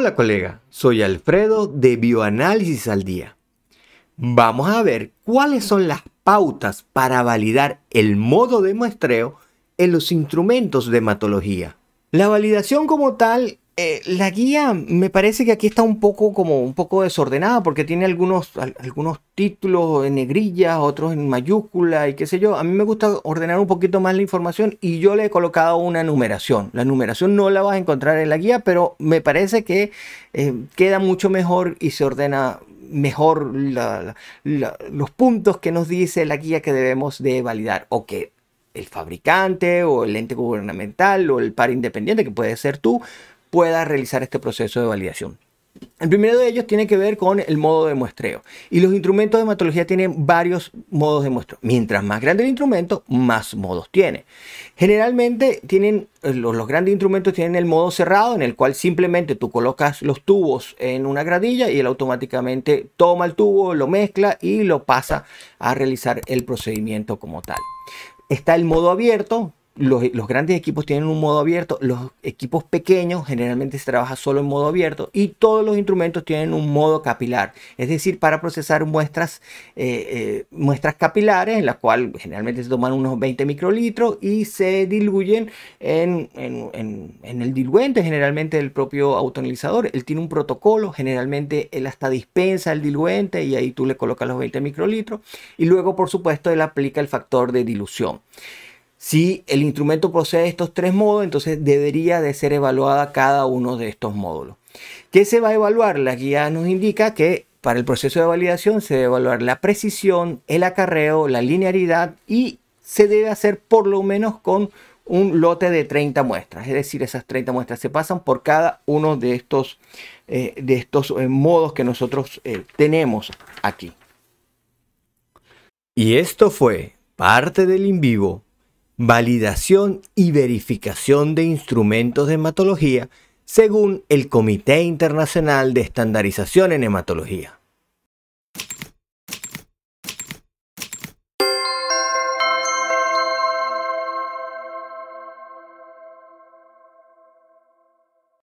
Hola colega, soy Alfredo de Bioanálisis al Día. Vamos a ver cuáles son las pautas para validar el modo de muestreo en los instrumentos de hematología. La validación como tal eh, la guía me parece que aquí está un poco como un poco desordenada porque tiene algunos, algunos títulos en negrillas, otros en mayúsculas y qué sé yo. A mí me gusta ordenar un poquito más la información y yo le he colocado una numeración. La numeración no la vas a encontrar en la guía, pero me parece que eh, queda mucho mejor y se ordena mejor los puntos que nos dice la guía que debemos de validar o que el fabricante o el ente gubernamental o el par independiente que puede ser tú pueda realizar este proceso de validación. El primero de ellos tiene que ver con el modo de muestreo. Y los instrumentos de hematología tienen varios modos de muestreo. Mientras más grande el instrumento, más modos tiene. Generalmente tienen eh, los, grandes instrumentos tienen el modo cerrado en el cual simplemente tú colocas los tubos en una gradilla y él automáticamente toma el tubo, lo mezcla y lo pasa a realizar el procedimiento como tal. Está el modo abierto, los, grandes equipos tienen un modo abierto, los equipos pequeños generalmente se trabaja solo en modo abierto y todos los instrumentos tienen un modo capilar, es decir, para procesar muestras, eh, eh, muestras capilares, en las cuales generalmente se toman unos 20 microlitros y se diluyen en, el diluente, generalmente el propio autonalizador. Él tiene un protocolo, generalmente él hasta dispensa el diluente y ahí tú le colocas los 20 microlitros y luego, por supuesto, él aplica el factor de dilución. Si el instrumento posee estos tres modos, entonces debería de ser evaluada cada uno de estos módulos. ¿Qué se va a evaluar? La guía nos indica que para el proceso de validación se debe evaluar la precisión, el acarreo, la linearidad y se debe hacer por lo menos con un lote de 30 muestras. Es decir, esas 30 muestras se pasan por cada uno de estos, eh, de estos eh, modos que nosotros eh, tenemos aquí. Y esto fue parte del in vivo validación y verificación de instrumentos de hematología según el Comité Internacional de Estandarización en Hematología.